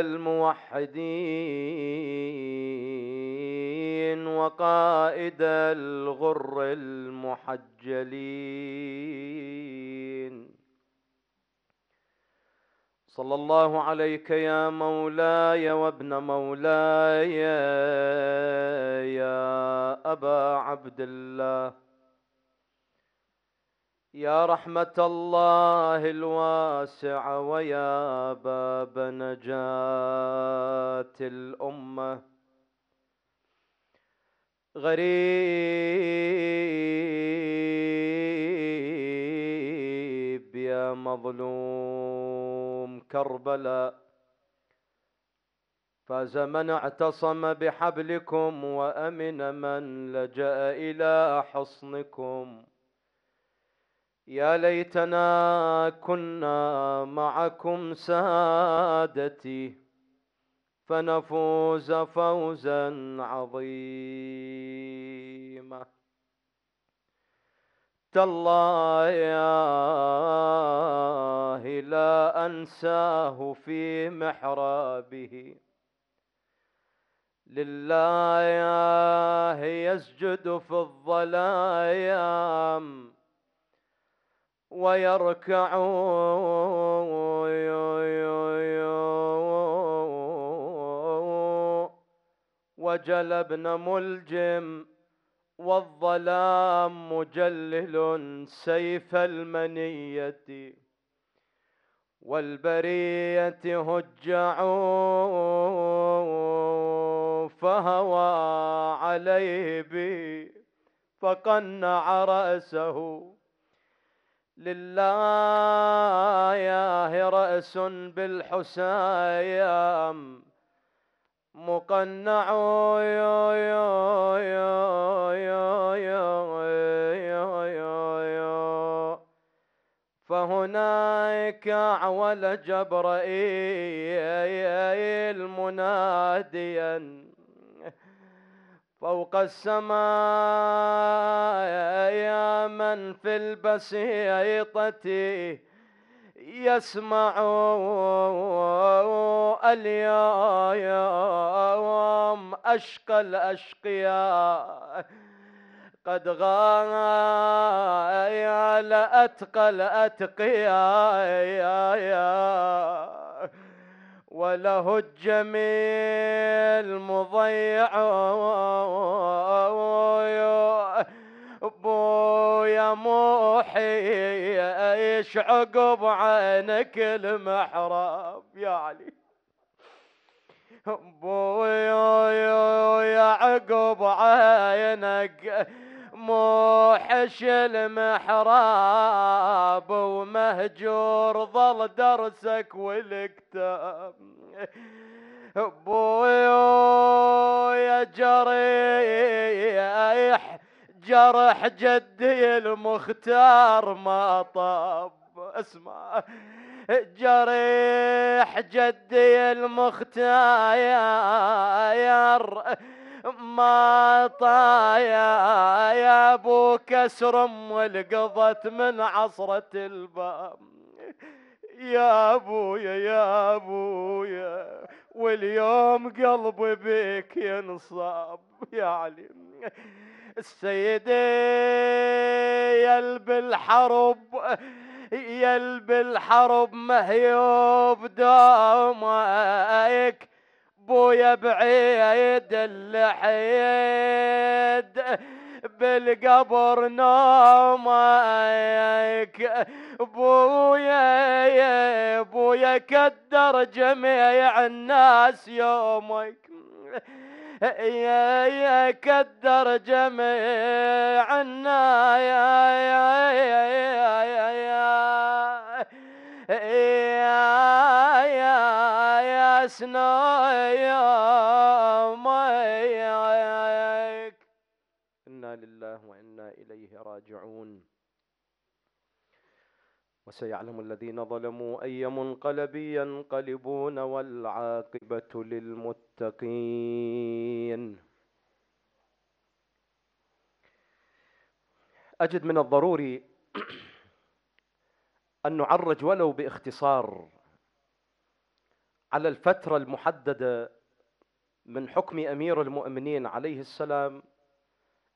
الموحدين وقائد الغر المحجلين صلى الله عليك يا مولاي وابن مولاي يا أبا عبد يا رحمة الله الواسعة ويا باب نجاة الأمة غريب يا مظلوم كربلاء فاز من اعتصم بحبلكم وأمن من لجأ إلى حصنكم يا ليتنا كنا معكم سادتي فنفوز فوزا عظيما تالله لا انساه في محرابه لله يسجد في الظلام ويركعوا وجلبنا ملجم والظلام مجلل سيف المنية والبرية هجعوا فهوى عليه بي فقنع رأسه لله رأس بالحسام مقنع فهناك عول جبرائيل مناديا فوق السماء يا من في البسيطة يسمع اليوم أشقى الأشقياء قد غاية لأتقى الأتقياء وله الجميل مضيع بويا موحي ايش عقب عينك المحراب يا علي بويا يا عقب عينك موحش المحراب ومهجور ظل درسك والكتاب بويو يا جريح جرح جدي المختار ما طاب اسمع جريح جدي المختار ما طايا يا ابو كسر والقضت من عصرة الباب يا ابويا يا ابويا واليوم قلبي بك ينصاب يا علي السيدة يلب الحرب يلب الحرب مهيوب دومك بويا بعيد اللحيد بالقبر نومك بويا بويا كدر جميع الناس يومك يا يا كدر جميع الناس يا يا يا سنايمك إنا لله وإنا إليه راجعون وسيعلم الذين ظلموا أي منقلب ينقلبون والعاقبة للمتقين أجد من الضروري أن نعرج ولو باختصار على الفترة المحددة من حكم أمير المؤمنين عليه السلام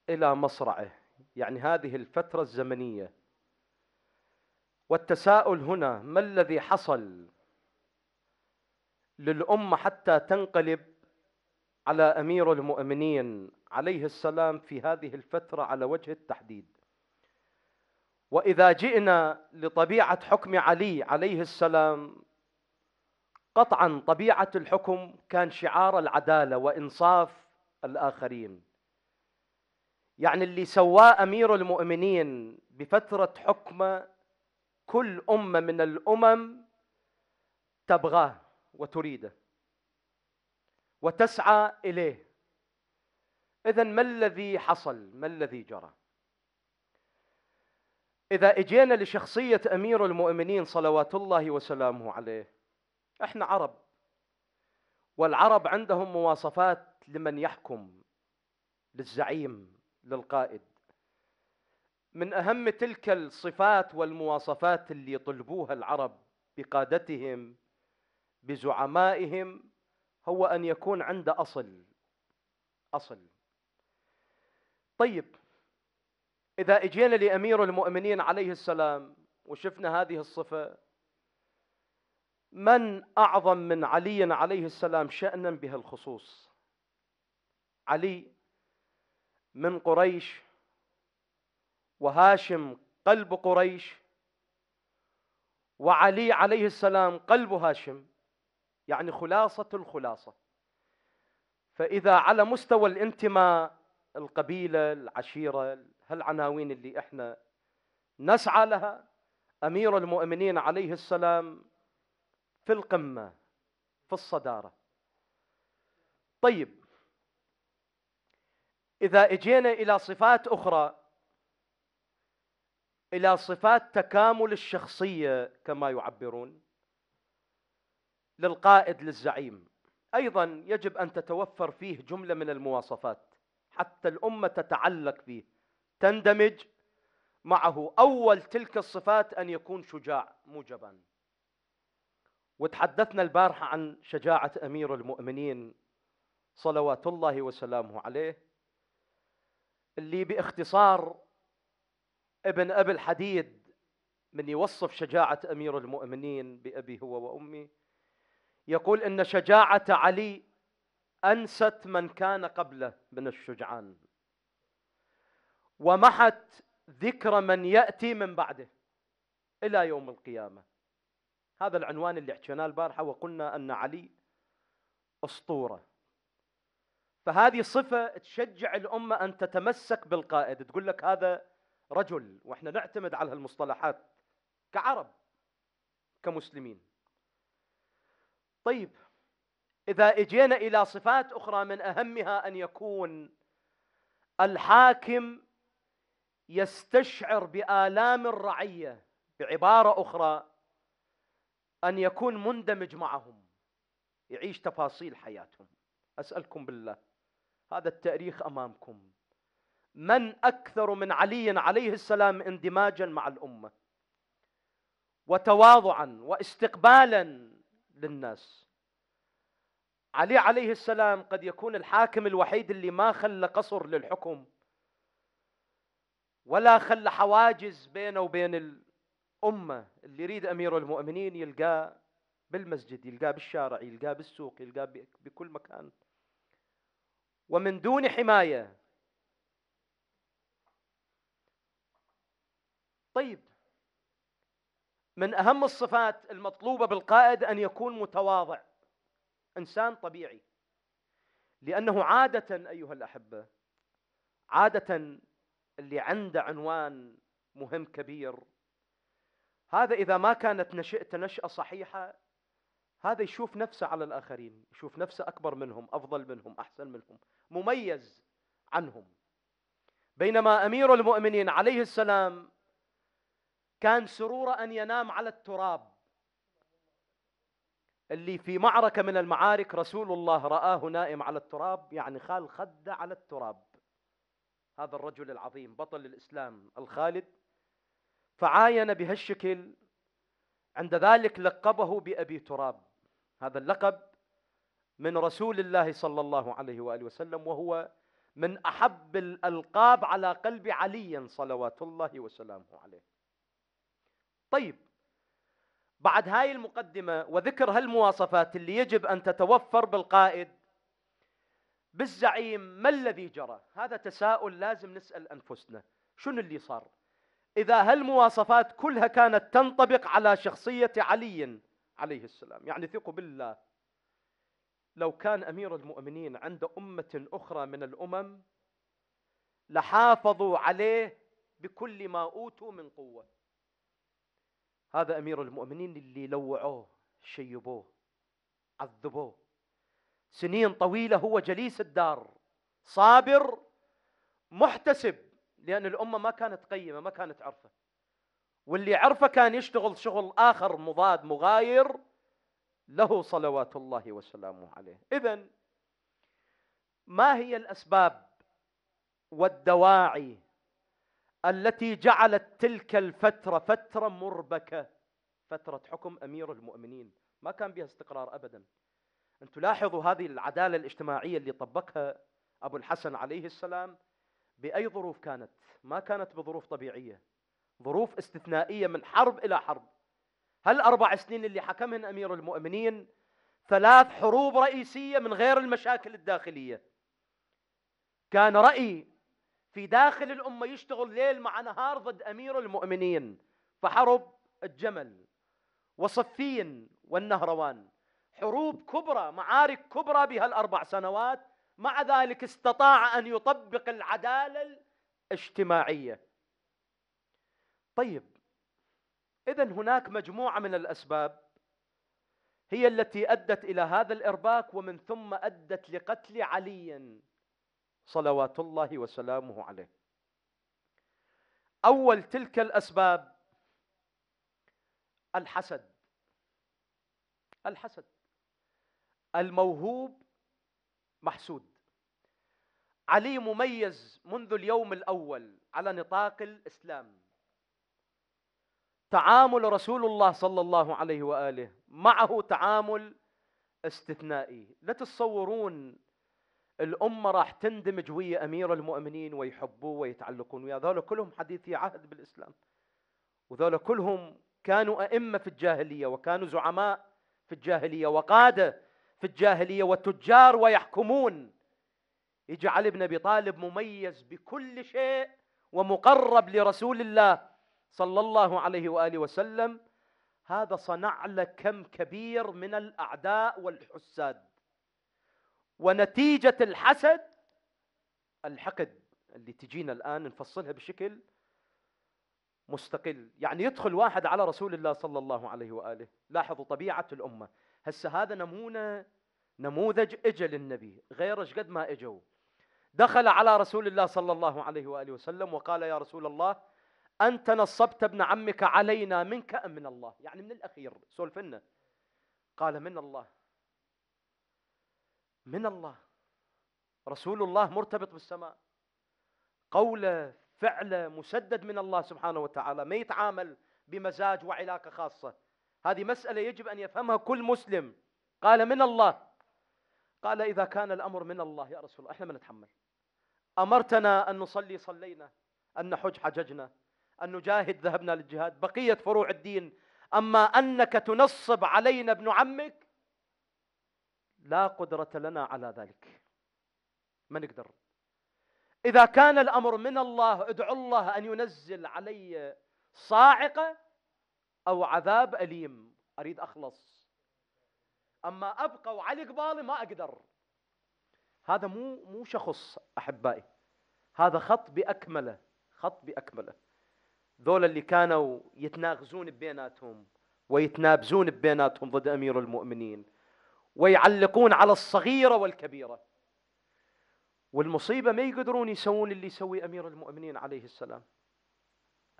إلى مصرعه يعني هذه الفترة الزمنية والتساؤل هنا ما الذي حصل للأمة حتى تنقلب على أمير المؤمنين عليه السلام في هذه الفترة على وجه التحديد واذا جئنا لطبيعه حكم علي عليه السلام قطعا طبيعه الحكم كان شعار العداله وانصاف الاخرين يعني اللي سواه امير المؤمنين بفتره حكمه كل امه من الامم تبغاه وتريده وتسعى اليه اذا ما الذي حصل ما الذي جرى إذا إجينا لشخصية أمير المؤمنين صلوات الله وسلامه عليه إحنا عرب والعرب عندهم مواصفات لمن يحكم للزعيم للقائد من أهم تلك الصفات والمواصفات اللي يطلبوها العرب بقادتهم بزعمائهم هو أن يكون عنده أصل أصل طيب إذا إجينا لأمير المؤمنين عليه السلام وشفنا هذه الصفة من أعظم من علي عليه السلام شأنا بهالخصوص الخصوص علي من قريش وهاشم قلب قريش وعلي عليه السلام قلب هاشم يعني خلاصة الخلاصة فإذا على مستوى الانتماء القبيلة العشيرة هالعناوين اللي احنا نسعى لها امير المؤمنين عليه السلام في القمه في الصداره طيب اذا اجينا الى صفات اخرى الى صفات تكامل الشخصيه كما يعبرون للقائد للزعيم ايضا يجب ان تتوفر فيه جمله من المواصفات حتى الامه تتعلق به تندمج معه أول تلك الصفات أن يكون شجاع موجبا وتحدثنا البارحة عن شجاعة أمير المؤمنين صلوات الله وسلامه عليه اللي باختصار ابن أبي الحديد من يوصف شجاعة أمير المؤمنين بأبي هو وأمي يقول إن شجاعة علي أنست من كان قبله من الشجعان ومحت ذكر من يأتي من بعده إلى يوم القيامة هذا العنوان اللي حكيناه البارحة وقلنا أن علي أسطورة فهذه صفة تشجع الأمة أن تتمسك بالقائد تقول لك هذا رجل وإحنا نعتمد على هالمصطلحات كعرب كمسلمين طيب إذا إجينا إلى صفات أخرى من أهمها أن يكون الحاكم يستشعر بآلام الرعية بعبارة أخرى أن يكون مندمج معهم يعيش تفاصيل حياتهم أسألكم بالله هذا التاريخ أمامكم من أكثر من علي عليه السلام اندماجا مع الأمة وتواضعا واستقبالا للناس علي عليه السلام قد يكون الحاكم الوحيد اللي ما خلى قصر للحكم ولا خلى حواجز بينه وبين الأمة اللي يريد أمير المؤمنين يلقاه بالمسجد يلقاه بالشارع يلقاه بالسوق يلقاه بكل مكان ومن دون حماية طيب من أهم الصفات المطلوبة بالقائد أن يكون متواضع إنسان طبيعي لأنه عادة أيها الأحبة عادة اللي عنده عنوان مهم كبير هذا إذا ما كانت نشأته نشأة صحيحة هذا يشوف نفسه على الآخرين يشوف نفسه أكبر منهم أفضل منهم أحسن منهم مميز عنهم بينما أمير المؤمنين عليه السلام كان سروره أن ينام على التراب اللي في معركة من المعارك رسول الله رآه نائم على التراب يعني خال خده على التراب هذا الرجل العظيم بطل الإسلام الخالد فعاين بهالشكل عند ذلك لقبه بأبي تراب هذا اللقب من رسول الله صلى الله عليه وآله وسلم وهو من أحب الألقاب على قلب علي صلوات الله وسلامه عليه طيب بعد هاي المقدمة وذكر هالمواصفات اللي يجب أن تتوفر بالقائد بالزعيم ما الذي جرى هذا تساؤل لازم نسأل أنفسنا شنو اللي صار إذا هالمواصفات كلها كانت تنطبق على شخصية علي عليه السلام يعني ثقوا بالله لو كان أمير المؤمنين عند أمة أخرى من الأمم لحافظوا عليه بكل ما أوتوا من قوة هذا أمير المؤمنين اللي لوعوه شيبوه عذبوه سنين طويله هو جليس الدار صابر محتسب لان الامه ما كانت قيمه ما كانت عرفه واللي عرفه كان يشتغل شغل اخر مضاد مغاير له صلوات الله وسلامه عليه اذا ما هي الاسباب والدواعي التي جعلت تلك الفتره فتره مربكه فتره حكم امير المؤمنين ما كان بها استقرار ابدا أن تلاحظوا هذه العدالة الاجتماعية اللي طبقها أبو الحسن عليه السلام بأي ظروف كانت ما كانت بظروف طبيعية ظروف استثنائية من حرب إلى حرب هل أربع سنين اللي حكمهن أمير المؤمنين ثلاث حروب رئيسية من غير المشاكل الداخلية كان رأي في داخل الأمة يشتغل ليل مع نهار ضد أمير المؤمنين فحرب الجمل وصفين والنهروان حروب كبرى معارك كبرى بهالأربع سنوات مع ذلك استطاع أن يطبق العدالة الاجتماعية طيب إذا هناك مجموعة من الأسباب هي التي أدت إلى هذا الإرباك ومن ثم أدت لقتل علي صلوات الله وسلامه عليه أول تلك الأسباب الحسد الحسد الموهوب محسود علي مميز منذ اليوم الأول على نطاق الإسلام تعامل رسول الله صلى الله عليه وآله معه تعامل استثنائي لا تتصورون الأمة راح تندمج ويا أمير المؤمنين ويحبوه ويتعلقون وياه ذولا كلهم حديثي عهد بالإسلام وذولا كلهم كانوا أئمة في الجاهلية وكانوا زعماء في الجاهلية وقادة في الجاهلية والتجار ويحكمون يجعل ابن أبي طالب مميز بكل شيء ومقرب لرسول الله صلى الله عليه وآله وسلم هذا صنع لك كم كبير من الأعداء والحساد ونتيجة الحسد الحقد اللي تجينا الآن نفصلها بشكل مستقل يعني يدخل واحد على رسول الله صلى الله عليه وآله لاحظوا طبيعة الأمة هسه هذا نمونه نموذج اجى للنبي غيره قد ما اجوا دخل على رسول الله صلى الله عليه واله وسلم وقال يا رسول الله انت نصبت ابن عمك علينا منك ام من الله يعني من الاخير سولفنا قال من الله من الله رسول الله مرتبط بالسماء قوله فعله مسدد من الله سبحانه وتعالى ما يتعامل بمزاج وعلاقه خاصه هذه مسألة يجب أن يفهمها كل مسلم قال من الله قال إذا كان الأمر من الله يا رسول الله إحنا ما نتحمل أمرتنا أن نصلي صلينا أن نحج حججنا أن نجاهد ذهبنا للجهاد بقية فروع الدين أما أنك تنصب علينا ابن عمك لا قدرة لنا على ذلك ما نقدر إذا كان الأمر من الله ادعو الله أن ينزل علي صاعقة أو عذاب أليم أريد أخلص أما أبقى وعلى قبالي ما أقدر هذا مو مو شخص أحبائي هذا خط بأكمله خط بأكمله ذول اللي كانوا يتناغزون بيناتهم ويتنابزون بيناتهم ضد أمير المؤمنين ويعلقون على الصغيرة والكبيرة والمصيبة ما يقدرون يسوون اللي يسوي أمير المؤمنين عليه السلام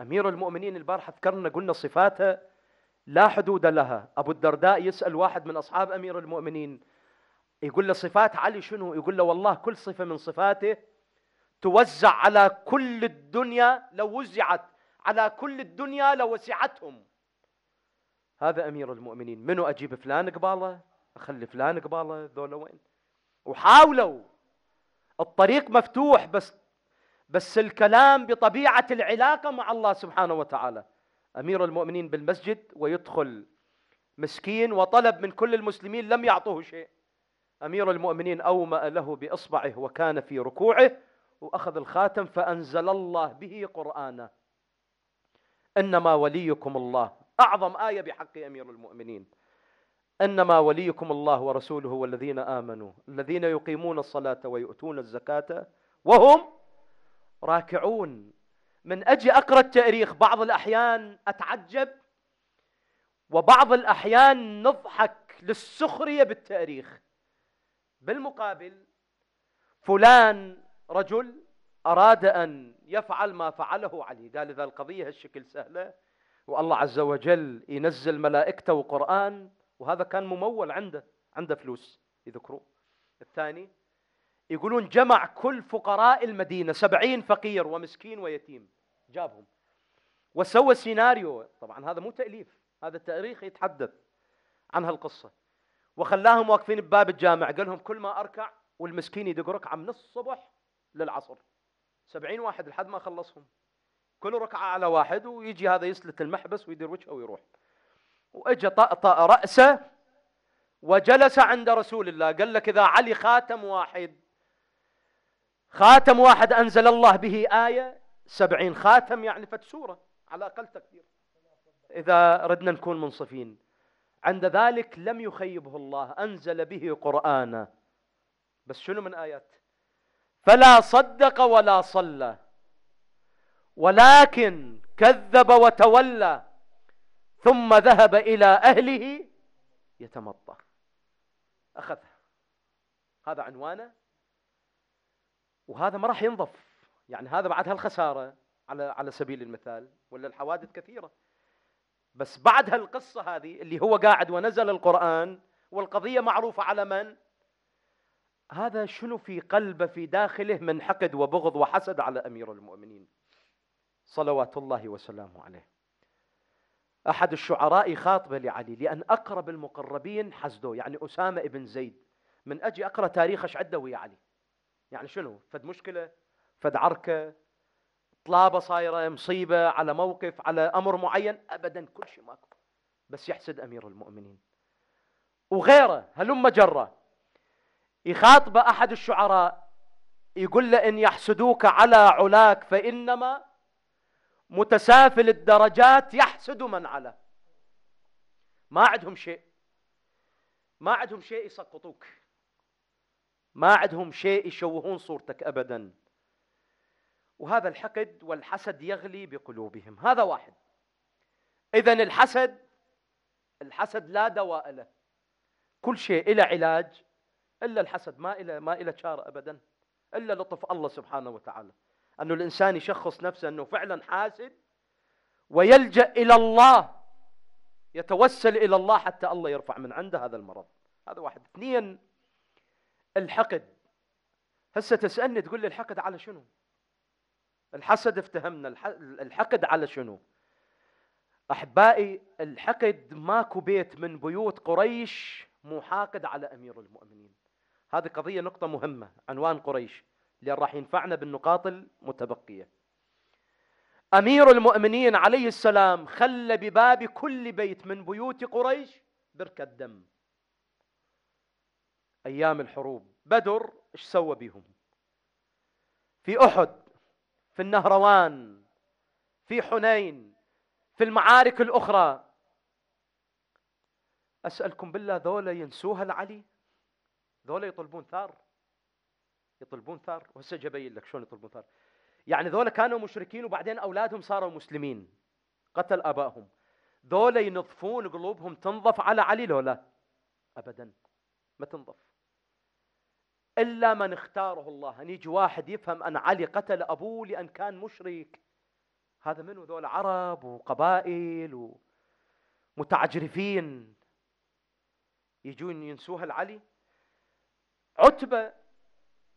أمير المؤمنين البارحة ذكرنا قلنا صفاته لا حدود لها أبو الدرداء يسأل واحد من أصحاب أمير المؤمنين يقول له صفات علي شنو يقول له والله كل صفة من صفاته توزع على كل الدنيا لو وزعت على كل الدنيا لوسعتهم هذا أمير المؤمنين منو أجيب فلان قباله أخلي فلان قباله ذولا وين وحاولوا الطريق مفتوح بس بس الكلام بطبيعة العلاقة مع الله سبحانه وتعالى أمير المؤمنين بالمسجد ويدخل مسكين وطلب من كل المسلمين لم يعطوه شيء أمير المؤمنين أومأ له بإصبعه وكان في ركوعه وأخذ الخاتم فأنزل الله به قرآنا إنما وليكم الله أعظم آية بحق أمير المؤمنين إنما وليكم الله ورسوله والذين آمنوا الذين يقيمون الصلاة ويؤتون الزكاة وهم راكعون من أجي أقرأ التاريخ بعض الأحيان أتعجب وبعض الأحيان نضحك للسخرية بالتاريخ بالمقابل فلان رجل أراد أن يفعل ما فعله علي قال إذا القضية هالشكل سهلة والله عز وجل ينزل ملائكته وقرآن وهذا كان ممول عنده عنده فلوس يذكروه الثاني يقولون جمع كل فقراء المدينة سبعين فقير ومسكين ويتيم جابهم وسوى سيناريو طبعا هذا مو تأليف هذا التاريخ يتحدث عن هالقصة وخلاهم واقفين بباب الجامع قال لهم كل ما أركع والمسكين يدق ركعة من الصبح للعصر سبعين واحد لحد ما خلصهم كل ركعة على واحد ويجي هذا يسلت المحبس ويدير وجهه ويروح وإجا طأطأ رأسه وجلس عند رسول الله قال لك إذا علي خاتم واحد خاتم واحد أنزل الله به آية سبعين خاتم يعني فتسورة على أقل تقدير إذا ردنا نكون منصفين عند ذلك لم يخيبه الله أنزل به قرآنا بس شنو من آيات فلا صدق ولا صلى ولكن كذب وتولى ثم ذهب إلى أهله يتمطى أخذها هذا عنوانه وهذا ما راح ينظف يعني هذا بعد هالخساره على على سبيل المثال ولا الحوادث كثيره بس بعد هالقصه هذه اللي هو قاعد ونزل القران والقضيه معروفه على من هذا شنو في قلبه في داخله من حقد وبغض وحسد على امير المؤمنين صلوات الله وسلامه عليه احد الشعراء خاطبه لعلي لان اقرب المقربين حسده يعني اسامه ابن زيد من اجي اقرا تاريخه ايش عده ويا علي يعني شنو فد مشكله فد عركه طلابه صايره مصيبه على موقف على امر معين ابدا كل شيء ماكو بس يحسد امير المؤمنين وغيره هلم جره يخاطبه احد الشعراء يقول له ان يحسدوك على علاك فانما متسافل الدرجات يحسد من على ما عندهم شيء ما عندهم شيء يسقطوك ما عندهم شيء يشوهون صورتك ابدا وهذا الحقد والحسد يغلي بقلوبهم هذا واحد اذا الحسد الحسد لا دواء له كل شيء له علاج الا الحسد ما له ما له شارة ابدا الا لطف الله سبحانه وتعالى انه الانسان يشخص نفسه انه فعلا حاسد ويلجا الى الله يتوسل الى الله حتى الله يرفع من عنده هذا المرض هذا واحد اثنين الحقد هسه تسألني تقول لي الحقد على شنو الحسد افتهمنا الحقد على شنو أحبائي الحقد ماكو بيت من بيوت قريش محاقد على أمير المؤمنين هذه قضية نقطة مهمة عنوان قريش لأن راح ينفعنا بالنقاط المتبقية أمير المؤمنين عليه السلام خلى بباب كل بيت من بيوت قريش بركة دم أيام الحروب بدر إيش سوى بهم في أحد في النهروان في حنين في المعارك الأخرى أسألكم بالله ذولا ينسوها لعلي ذولا يطلبون ثار يطلبون ثار وهسه جبين لك شلون يطلبون ثار يعني ذولا كانوا مشركين وبعدين أولادهم صاروا مسلمين قتل أبائهم ذولا ينظفون قلوبهم تنظف على علي لولا أبدا ما تنظف إلا من اختاره الله يجي واحد يفهم أن علي قتل أبوه لأن كان مشرك هذا منو ذول عرب وقبائل ومتعجرفين يجون ينسوها العلي عتبة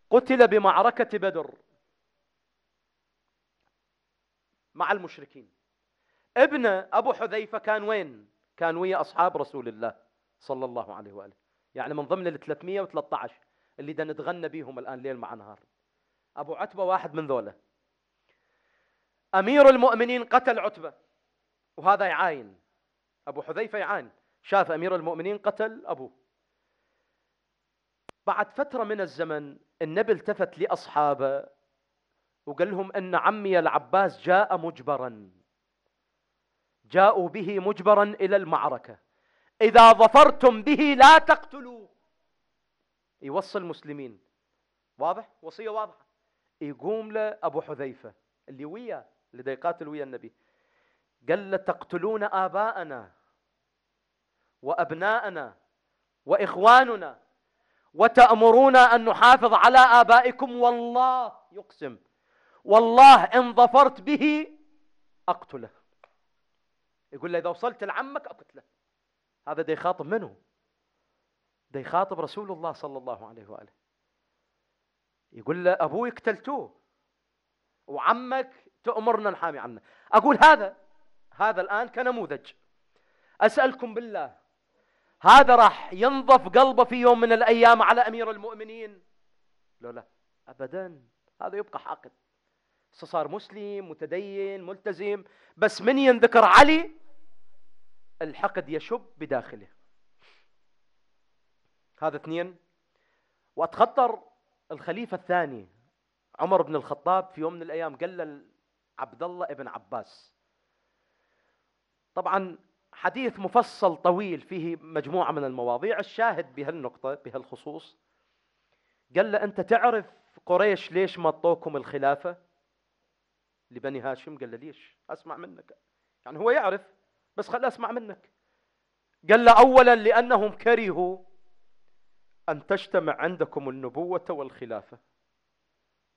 قتل بمعركة بدر مع المشركين ابن أبو حذيفة كان وين كان ويا أصحاب رسول الله صلى الله عليه وآله يعني من ضمن ال 313 اللي دا نتغنى بيهم الآن ليل مع نهار أبو عتبة واحد من ذولا أمير المؤمنين قتل عتبة وهذا يعاين أبو حذيفة يعاين شاف أمير المؤمنين قتل أبوه بعد فترة من الزمن النبي التفت لأصحابه وقال لهم أن عمي العباس جاء مجبرا جاءوا به مجبرا إلى المعركة إذا ظفرتم به لا تقتلوه يوصي المسلمين واضح وصية واضحة يقوم له أبو حذيفة اللي وياه اللي يقاتل ويا النبي قال له تقتلون آباءنا وأبناءنا وإخواننا وتأمرون أن نحافظ على آبائكم والله يقسم والله إن ظفرت به أقتله يقول له إذا وصلت لعمك أقتله هذا دا يخاطب منه ده يخاطب رسول الله صلى الله عليه واله يقول له ابوي قتلتوه وعمك تأمرنا نحامي عنه اقول هذا هذا الان كنموذج اسالكم بالله هذا راح ينظف قلبه في يوم من الايام على امير المؤمنين لا لا ابدا هذا يبقى حاقد صار مسلم متدين ملتزم بس من ينذكر علي الحقد يشب بداخله هذا اثنين واتخطر الخليفه الثاني عمر بن الخطاب في يوم من الايام قال عبد الله ابن عباس طبعا حديث مفصل طويل فيه مجموعه من المواضيع الشاهد بهالنقطه بهالخصوص قال له انت تعرف قريش ليش ما الخلافه لبني هاشم قال له ليش اسمع منك يعني هو يعرف بس خل اسمع منك قال له اولا لانهم كرهوا أن تجتمع عندكم النبوة والخلافة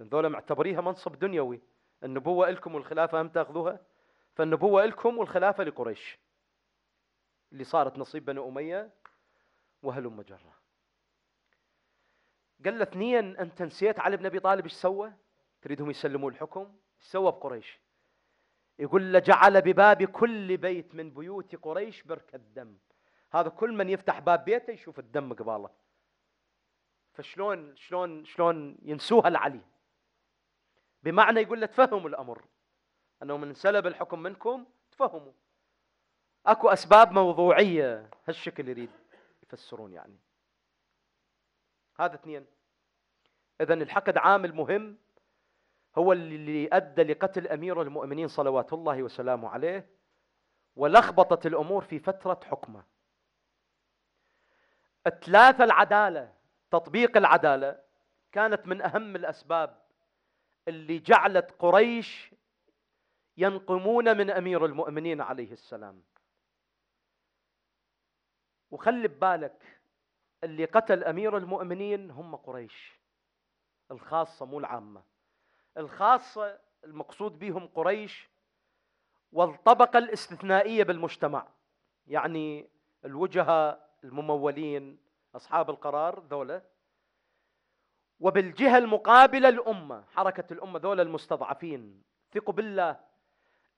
ذولا معتبريها منصب دنيوي النبوة لكم والخلافة هم تأخذوها فالنبوة لكم والخلافة لقريش اللي صارت نصيب بني أمية وهلم مجرة قال له اثنيا أنت نسيت علي بن أبي طالب ايش سوى تريدهم يسلموا الحكم ايش سوى بقريش يقول له جعل بباب كل بيت من بيوت قريش بركة دم هذا كل من يفتح باب بيته يشوف الدم قباله فشلون شلون شلون ينسوها لعلي بمعنى يقول له تفهموا الامر انه من سلب الحكم منكم تفهموا اكو اسباب موضوعيه هالشكل يريد يفسرون يعني هذا اثنين اذا الحقد عامل مهم هو اللي ادى لقتل امير المؤمنين صلوات الله وسلامه عليه ولخبطت الامور في فتره حكمه الثلاثه العداله تطبيق العداله كانت من اهم الاسباب اللي جعلت قريش ينقمون من امير المؤمنين عليه السلام وخلي ببالك اللي قتل امير المؤمنين هم قريش الخاصه مو العامه الخاصه المقصود بهم قريش والطبقه الاستثنائيه بالمجتمع يعني الوجهاء الممولين أصحاب القرار ذولا وبالجهة المقابلة الأمة حركة الأمة ذولا المستضعفين ثقوا بالله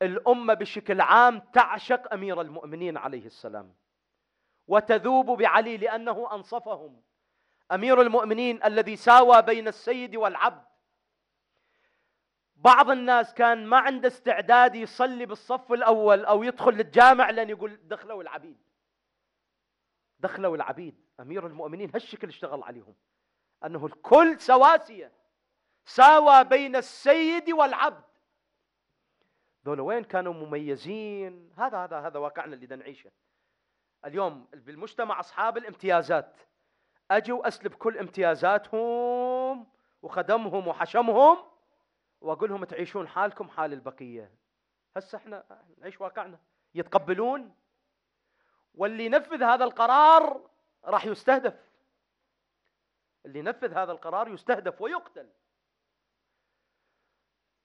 الأمة بشكل عام تعشق أمير المؤمنين عليه السلام وتذوب بعلي لأنه أنصفهم أمير المؤمنين الذي ساوى بين السيد والعبد بعض الناس كان ما عنده استعداد يصلي بالصف الأول أو يدخل للجامع لأن يقول دخلوا العبيد دخلوا العبيد أمير المؤمنين هالشكل اشتغل عليهم أنه الكل سواسية ساوى بين السيد والعبد ذولا وين كانوا مميزين هذا هذا هذا واقعنا اللي نعيشه اليوم بالمجتمع أصحاب الامتيازات أجوا وأسلب كل امتيازاتهم وخدمهم وحشمهم وأقول لهم تعيشون حالكم حال البقية هسه احنا نعيش واقعنا يتقبلون واللي نفذ هذا القرار راح يستهدف اللي نفذ هذا القرار يستهدف ويقتل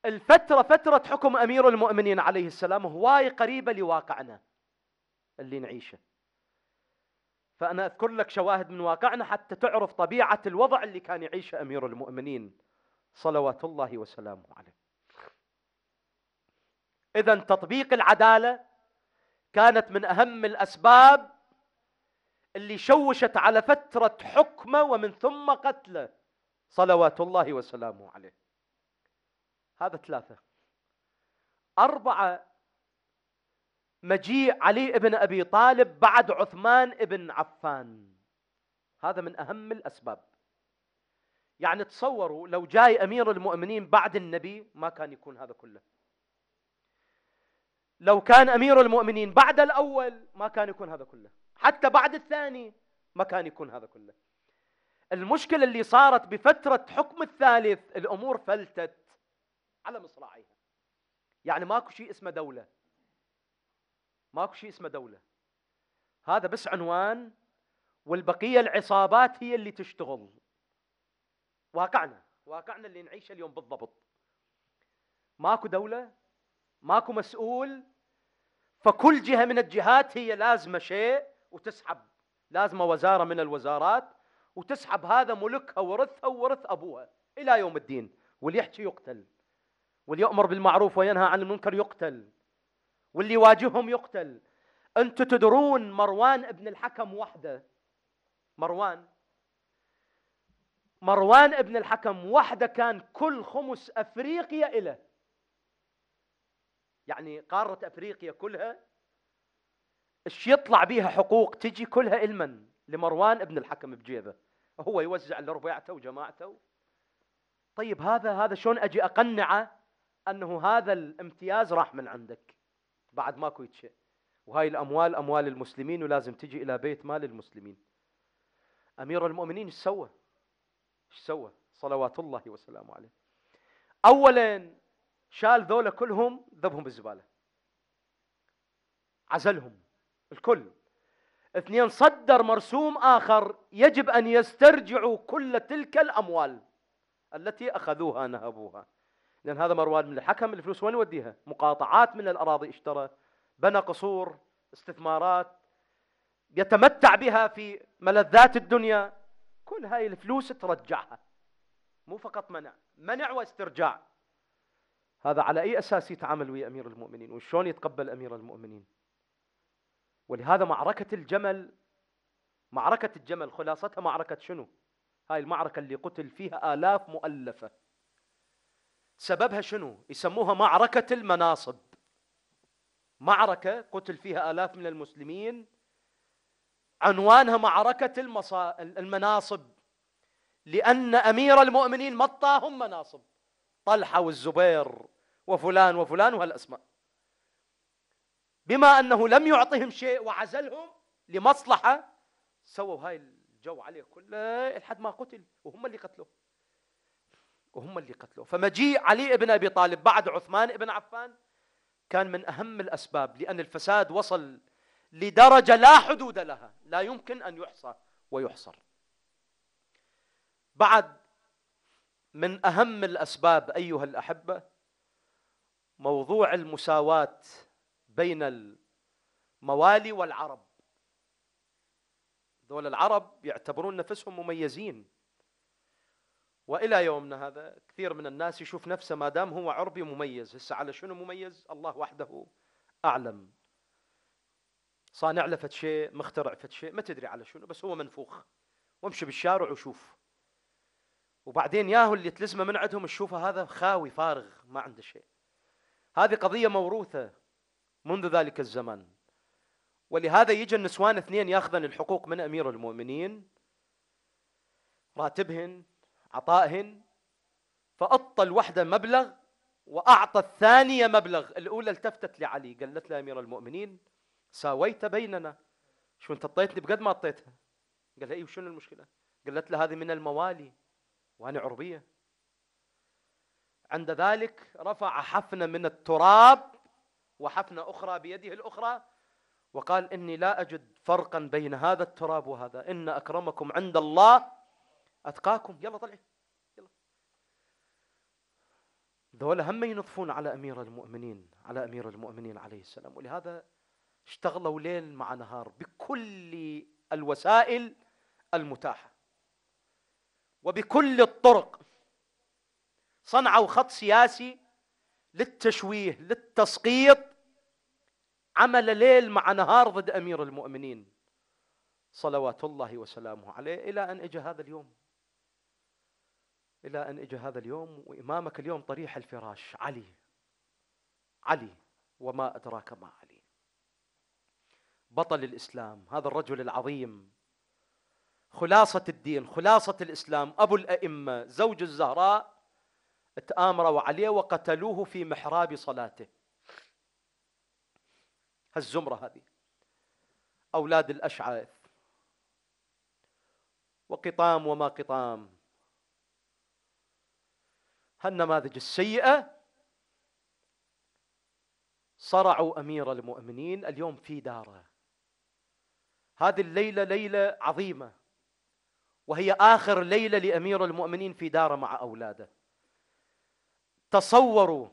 الفترة فترة حكم أمير المؤمنين عليه السلام هواي قريبة لواقعنا اللي نعيشه فأنا أذكر لك شواهد من واقعنا حتى تعرف طبيعة الوضع اللي كان يعيشه أمير المؤمنين صلوات الله وسلامه عليه إذا تطبيق العدالة كانت من أهم الأسباب اللي شوشت على فترة حكمه ومن ثم قتله صلوات الله وسلامه عليه هذا ثلاثة أربعة مجيء علي بن أبي طالب بعد عثمان بن عفان هذا من أهم الأسباب يعني تصوروا لو جاي أمير المؤمنين بعد النبي ما كان يكون هذا كله لو كان أمير المؤمنين بعد الأول ما كان يكون هذا كله حتى بعد الثاني ما كان يكون هذا كله المشكلة اللي صارت بفترة حكم الثالث الأمور فلتت على مصراعيها يعني ماكو شيء اسمه دولة ماكو شيء اسمه دولة هذا بس عنوان والبقية العصابات هي اللي تشتغل واقعنا واقعنا اللي نعيشه اليوم بالضبط ماكو دولة ماكو مسؤول فكل جهة من الجهات هي لازمة شيء وتسحب لازمه وزاره من الوزارات وتسحب هذا ملكها ورثها وورث ابوها الى يوم الدين واللي يحكي يقتل واللي يامر بالمعروف وينهى عن المنكر يقتل واللي يواجههم يقتل انتم تدرون مروان ابن الحكم وحده مروان مروان ابن الحكم وحده كان كل خمس افريقيا له يعني قاره افريقيا كلها ايش يطلع بيها حقوق تجي كلها المن لمروان ابن الحكم بجيبه هو يوزع لربيعته وجماعته طيب هذا هذا شلون اجي اقنعه انه هذا الامتياز راح من عندك بعد ماكو شيء وهاي الاموال اموال المسلمين ولازم تجي الى بيت مال المسلمين امير المؤمنين ايش سوى؟ ايش سوى؟ صلوات الله وسلامه عليه اولا شال ذولا كلهم ذبهم بالزباله عزلهم الكل اثنين صدر مرسوم آخر يجب أن يسترجعوا كل تلك الأموال التي أخذوها نهبوها لأن هذا مروان بن الحكم الفلوس وين يوديها مقاطعات من الأراضي اشترى بنى قصور استثمارات يتمتع بها في ملذات الدنيا كل هاي الفلوس ترجعها مو فقط منع منع واسترجاع هذا على أي أساس يتعامل ويا أمير المؤمنين وشون يتقبل أمير المؤمنين ولهذا معركة الجمل معركة الجمل خلاصتها معركة شنو؟ هاي المعركة اللي قتل فيها آلاف مؤلفة سببها شنو؟ يسموها معركة المناصب معركة قتل فيها آلاف من المسلمين عنوانها معركة المصا... المناصب لأن أمير المؤمنين مطاهم مناصب طلحة والزبير وفلان وفلان وهالأسماء بما أنه لم يعطهم شيء وعزلهم لمصلحة سووا هاي الجو عليه كله لحد ما قتل وهم اللي قتلوه وهم اللي قتلوه فمجيء علي بن أبي طالب بعد عثمان بن عفان كان من أهم الأسباب لأن الفساد وصل لدرجة لا حدود لها لا يمكن أن يحصى ويحصر بعد من أهم الأسباب أيها الأحبة موضوع المساواة بين الموالي والعرب دول العرب يعتبرون نفسهم مميزين والى يومنا هذا كثير من الناس يشوف نفسه ما دام هو عربي مميز هسه على شنو مميز الله وحده اعلم صانع له فد شيء مخترع فد شيء ما تدري على شنو بس هو منفوخ وامشي بالشارع وشوف وبعدين ياهو اللي تلزمه من عندهم تشوفه هذا خاوي فارغ ما عنده شيء هذه قضية موروثة منذ ذلك الزمن ولهذا يجي النسوان اثنين ياخذن الحقوق من امير المؤمنين راتبهن عطائهن فاعطى الوحده مبلغ واعطى الثانيه مبلغ الاولى التفتت لعلي قالت له امير المؤمنين ساويت بيننا شو انت اعطيتني بقد ما اعطيتها قال لها اي وشنو المشكله قالت له هذه من الموالي وانا عربيه عند ذلك رفع حفنه من التراب وحفنة أخرى بيده الأخرى وقال إني لا أجد فرقا بين هذا التراب وهذا إن أكرمكم عند الله أتقاكم يلا طلعي يلا دول هم ينطفون على أمير المؤمنين على أمير المؤمنين عليه السلام ولهذا اشتغلوا ليل مع نهار بكل الوسائل المتاحة وبكل الطرق صنعوا خط سياسي للتشويه للتسقيط عمل ليل مع نهار ضد امير المؤمنين صلوات الله وسلامه عليه الى ان اجى هذا اليوم الى ان اجى هذا اليوم وامامك اليوم طريح الفراش علي علي وما ادراك ما علي بطل الاسلام هذا الرجل العظيم خلاصه الدين خلاصه الاسلام ابو الائمه زوج الزهراء تآمروا عليه وقتلوه في محراب صلاته هالزمرة هذه أولاد الأشعاث وقطام وما قطام هالنماذج السيئة صرعوا أمير المؤمنين اليوم في داره هذه الليلة ليلة عظيمة وهي آخر ليلة لأمير المؤمنين في داره مع أولاده تصوروا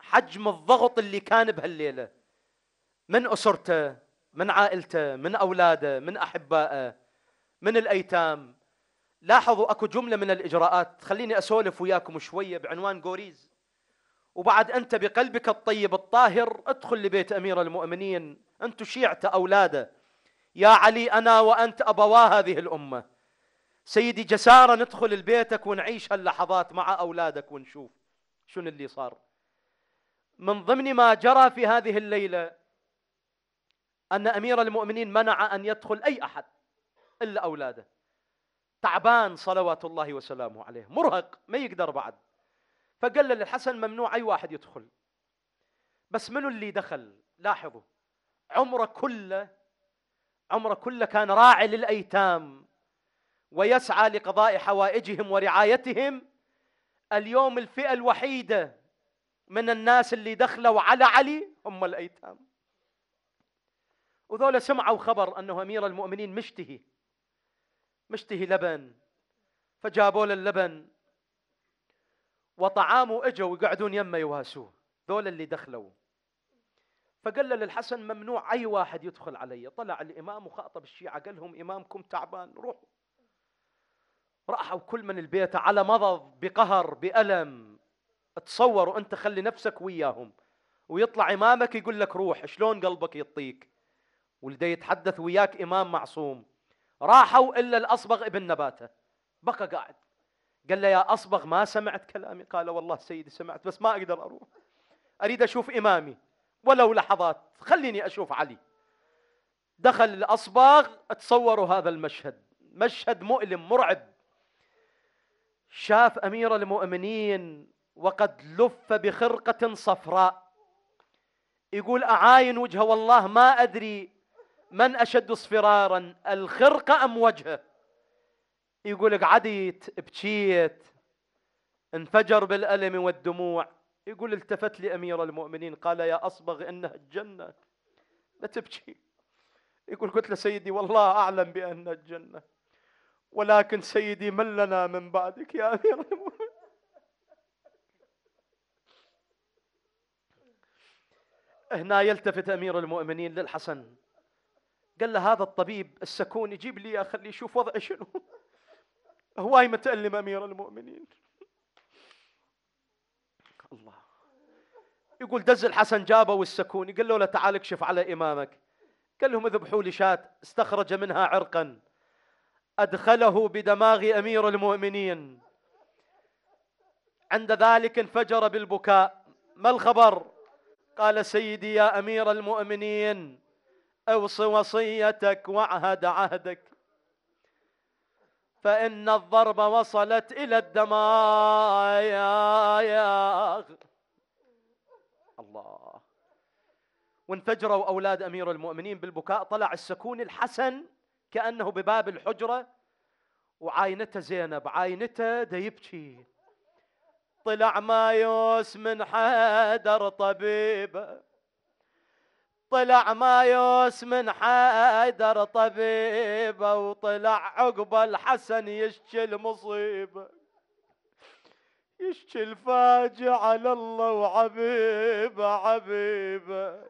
حجم الضغط اللي كان بهالليلة من أسرته من عائلته من أولاده من أحبائه من الأيتام لاحظوا أكو جملة من الإجراءات خليني أسولف وياكم شوية بعنوان غوريز وبعد أنت بقلبك الطيب الطاهر ادخل لبيت أمير المؤمنين أنت شيعت أولاده يا علي أنا وأنت أبوا هذه الأمة سيدي جسارة ندخل لبيتك ونعيش هاللحظات مع أولادك ونشوف شنو اللي صار من ضمن ما جرى في هذه الليلة أن أمير المؤمنين منع أن يدخل أي أحد إلا أولاده تعبان صلوات الله وسلامه عليه مرهق ما يقدر بعد فقال للحسن ممنوع أي واحد يدخل بس منو اللي دخل لاحظوا عمره كله عمره كله كان راعي للأيتام ويسعى لقضاء حوائجهم ورعايتهم اليوم الفئة الوحيدة من الناس اللي دخلوا على علي هم الأيتام وذولا سمعوا خبر أنه أمير المؤمنين مشتهي مشتهي لبن فجابوا له اللبن وطعامه اجوا ويقعدون يمه يواسوه ذولا اللي دخلوا فقال له للحسن ممنوع اي واحد يدخل علي طلع الامام وخاطب الشيعه قال لهم امامكم تعبان روحوا راحوا كل من البيت على مضض بقهر بالم تصوروا انت خلي نفسك وياهم ويطلع امامك يقول لك روح شلون قلبك يطيك ولده يتحدث وياك إمام معصوم راحوا إلا الأصبغ ابن نباتة بقى قاعد قال له يا أصبغ ما سمعت كلامي قال والله سيدي سمعت بس ما أقدر أروح أريد أشوف إمامي ولو لحظات خليني أشوف علي دخل الأصبغ تصوروا هذا المشهد مشهد مؤلم مرعب شاف أمير المؤمنين وقد لف بخرقة صفراء يقول أعاين وجهه والله ما أدري من أشد اصفرارا الخرقة أم وجهه يقول لك عديت بكيت انفجر بالألم والدموع يقول التفت لي أمير المؤمنين قال يا أصبغ إنها الجنة لا تبكي يقول قلت له سيدي والله أعلم بأنها الجنة ولكن سيدي من لنا من بعدك يا أمير المؤمنين هنا يلتفت أمير المؤمنين للحسن قال له هذا الطبيب السكون يجيب لي خلي يشوف وضعه شنو هواي متألم أمير المؤمنين الله يقول دز الحسن جابه والسكون قال له تعال اكشف على إمامك قال لهم اذبحوا لي شاة استخرج منها عرقا أدخله بدماغ أمير المؤمنين عند ذلك انفجر بالبكاء ما الخبر قال سيدي يا أمير المؤمنين اوص وصيتك واعهد عهدك فإن الضربة وصلت إلى الدماياغ الله وانفجروا أولاد أمير المؤمنين بالبكاء طلع السكون الحسن كأنه بباب الحجرة وعاينته زينب عاينته ديبكي طلع مايوس من حدر طبيبه طلع مايوس من حيدر طبيبه وطلع عقب الحسن يشكي المصيبه يشكي الفاجع على الله وعبيبه عبيبه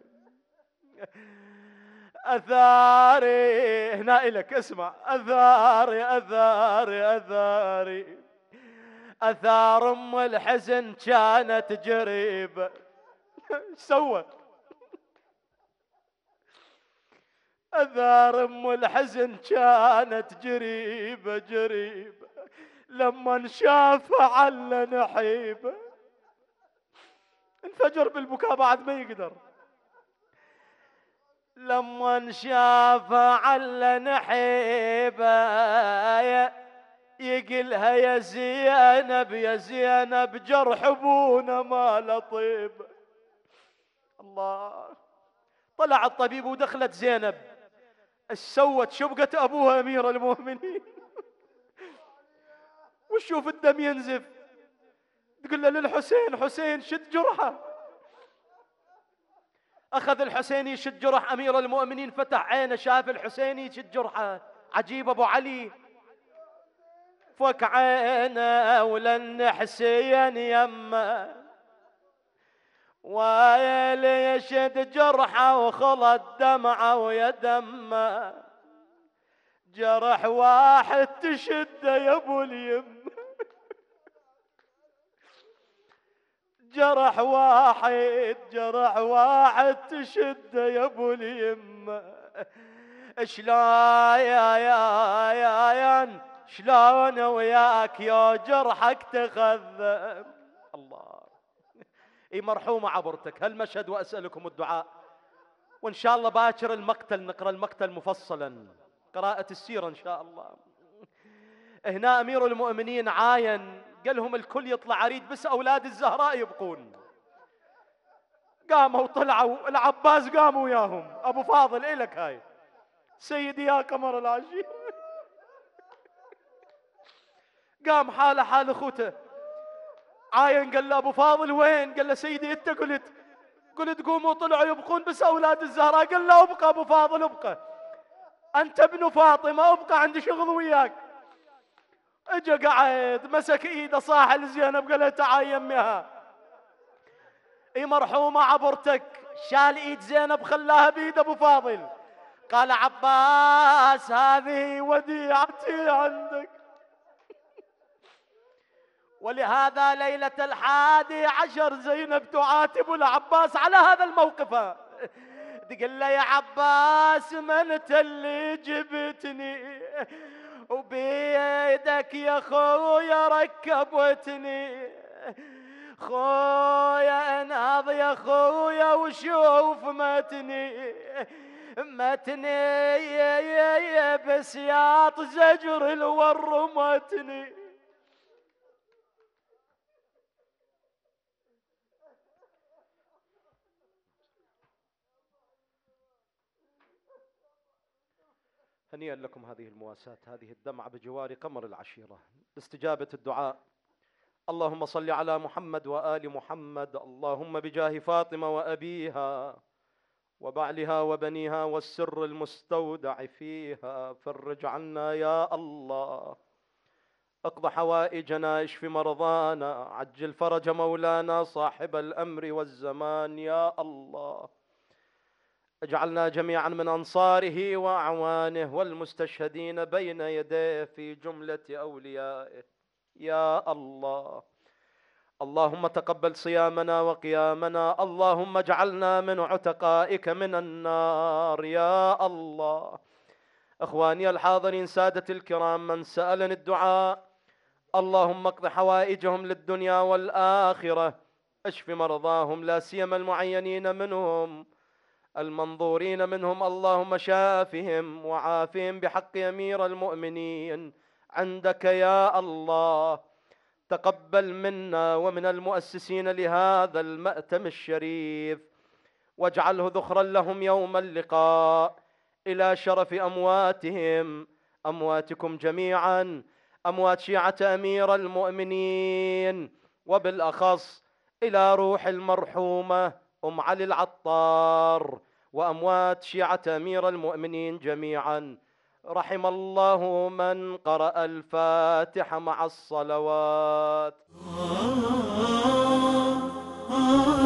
اثاري هنا الك اسمع اثاري اثاري اثاري اثار ام الحزن كانت جريبه ايش سوت أذار أم الحزن كانت جريبة جريبة لما نشاف على نحيبة انفجر بالبكاء بعد ما يقدر لما نشاف على نحيبة يقلها يا زينب يا زينب جرح ابونا ما لطيب الله طلع الطبيب ودخلت زينب سوت شبقة أبوها أمير المؤمنين وشوف الدم ينزف تقول له للحسين حسين شد جرحه أخذ الحسين يشد جرح أمير المؤمنين فتح عينه شاف الحسين يشد جرحه عجيب أبو علي فك عينه ولن حسين يمه ويلي يشد جرحه وخلت دمعه ويا دمه جرح واحد تشده يا ابو اليم جرح واحد جرح واحد تشده يا ابو اليم شلا يا يا يا يا شلون وياك يا جرحك تخذب الله اي مرحومة عبرتك هالمشهد وأسألكم الدعاء وإن شاء الله باكر المقتل نقرأ المقتل مفصلا قراءة السيرة إن شاء الله هنا أمير المؤمنين عاين قال لهم الكل يطلع عريد بس أولاد الزهراء يبقون قاموا وطلعوا العباس قاموا وياهم أبو فاضل إلك إيه لك هاي سيدي يا قمر العجيب قام حاله حال أخوته عاين قال له ابو فاضل وين قال له سيدي انت قلت قلت قوموا طلعوا يبقون بس اولاد الزهراء قال له ابقى ابو فاضل ابقى انت ابن فاطمه ابقى عندي شغل وياك اجا قعد مسك ايده صاح لزينب قال له تعال يمها اي مرحومه عبرتك شال ايد زينب خلاها بايد ابو فاضل قال عباس هذه وديعتي عنك ولهذا ليلة الحادي عشر زينب تعاتب العباس على هذا الموقف تقول له يا عباس من انت اللي جبتني وبيدك يا خويا ركبتني خويا انهض يا خويا وشوف متني متني بسياط زجر الور متني هنيئا لكم هذه المواساة هذه الدمعة بجوار قمر العشيرة لاستجابة الدعاء اللهم صل على محمد وآل محمد اللهم بجاه فاطمة وأبيها وبعلها وبنيها والسر المستودع فيها فرج عنا يا الله اقض حوائجنا اشف مرضانا عجل فرج مولانا صاحب الامر والزمان يا الله اجعلنا جميعا من انصاره واعوانه والمستشهدين بين يديه في جمله اوليائه يا الله اللهم تقبل صيامنا وقيامنا اللهم اجعلنا من عتقائك من النار يا الله اخواني الحاضرين ساده الكرام من سالني الدعاء اللهم اقض حوائجهم للدنيا والاخره اشف مرضاهم لا سيما المعينين منهم المنظورين منهم اللهم شافهم وعافهم بحق امير المؤمنين عندك يا الله تقبل منا ومن المؤسسين لهذا المأتم الشريف واجعله ذخرا لهم يوم اللقاء إلى شرف أمواتهم أمواتكم جميعا أموات شيعة أمير المؤمنين وبالأخص إلى روح المرحومة أم علي العطار وأموات شيعة أمير المؤمنين جميعا رحم الله من قرأ الفاتحة مع الصلوات